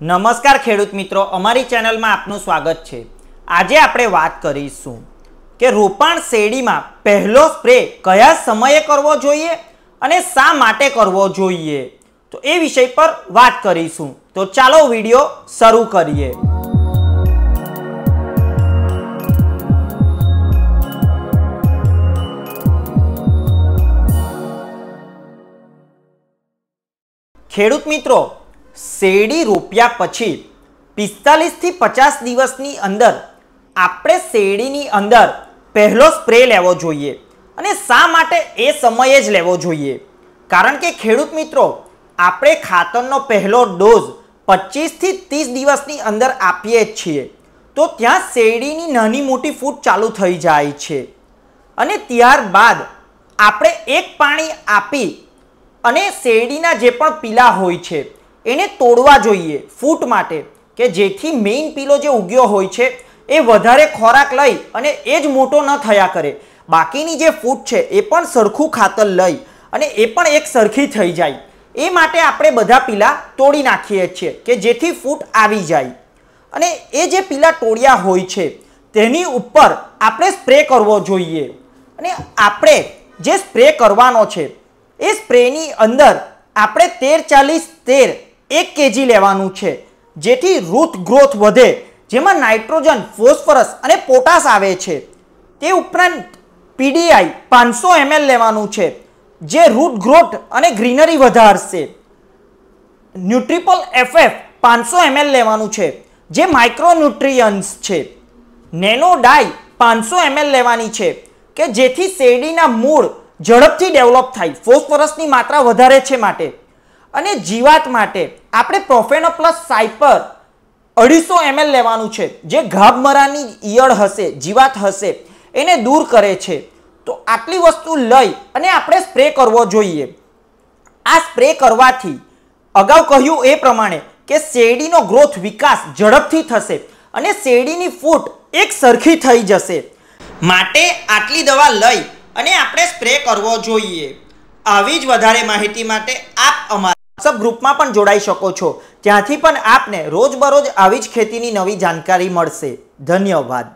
નમસ્કાર ખેડૂત મિત્રો અમારી ચેનલમાં આપનું સ્વાગત છે આજે આપણે વાત કરીશું કે રોપાણ શેરડીમાં પહેલો સ્પ્રે કયા સમયે કરવો જોઈએ અને શા માટે કરવો જોઈએ તો એ વિષય પર વાત કરીશું તો ચાલો વિડીયો શરૂ કરીએ ખેડૂત મિત્રો શેરડી રોપ્યા પછી પિસ્તાલીસથી પચાસ દિવસની અંદર આપણે શેરડીની અંદર પહેલો સ્પ્રે લેવો જોઈએ અને શા માટે એ સમયે જ લેવો જોઈએ કારણ કે ખેડૂત મિત્રો આપણે ખાતરનો પહેલો ડોઝ પચીસથી ત્રીસ દિવસની અંદર આપીએ જ છીએ તો ત્યાં શેરડીની નાની મોટી ફૂટ ચાલુ થઈ જાય છે અને ત્યારબાદ આપણે એક પાણી આપી અને શેરડીના જે પણ પીલા હોય છે એને તોડવા જોઈએ ફૂટ માટે કે જેથી મેઇન પીલો જે ઉગ્યો હોય છે એ વધારે ખોરાક લઈ અને એ જ મોટો ન થયા કરે બાકીની જે ફૂટ છે એ પણ સરખું ખાતર લઈ અને એ પણ એક સરખી થઈ જાય એ માટે આપણે બધા પીલા તોડી નાખીએ છીએ કે જેથી ફૂટ આવી જાય અને એ જે પીલા તોડ્યા હોય છે તેની ઉપર આપણે સ્પ્રે કરવો જોઈએ અને આપણે જે સ્પ્રે કરવાનો છે એ સ્પ્રેની અંદર આપણે તેર ચાલીસ તેર એક કેજી લેવાનું છે જેથી રૂટ ગ્રોથ વધે જેમાં નાઇટ્રોજન ફોસ્ફરસ અને પોટાશ આવે છે તે ઉપરાંત પીડીઆઈ પાંચસો એમએલ લેવાનું છે જે રૂટ ગ્રોથ અને ગ્રીનરી વધારશે ન્યુટ્રિપલ એફએફ પાંચસો એમએલ લેવાનું છે જે માઇક્રોન્યુટ્રિયન્સ છે નેનો ડાય પાંચસો એમએલ લેવાની છે કે જેથી શેરડીના મૂળ ઝડપથી ડેવલપ થાય ફોસ્ફરસની માત્રા વધારે છે માટે અને જીવાત માટે આપણે પ્રોફેનો પ્લસ સાયપર અઢીસો એમએલ લેવાનું છે જે ગાભમરાની ઈયળ હશે જીવાત હશે એને દૂર કરે છે તો આટલી વસ્તુ લઈ અને આપણે સ્પ્રે કરવો જોઈએ આ સ્પ્રે કરવાથી અગાઉ કહ્યું એ પ્રમાણે કે શેરડીનો ગ્રોથ વિકાસ ઝડપથી થશે અને શેરડીની ફૂટ એક સરખી થઈ જશે માટે આટલી દવા લઈ અને આપણે સ્પ્રે કરવો જોઈએ આવી જ વધારે માહિતી માટે આપ અમારા વોટ્સઅપ ગ્રુપમાં પણ જોડાઈ શકો છો ત્યાંથી પણ આપને રોજબરોજ આવી જ ખેતીની નવી જાણકારી મળશે ધન્યવાદ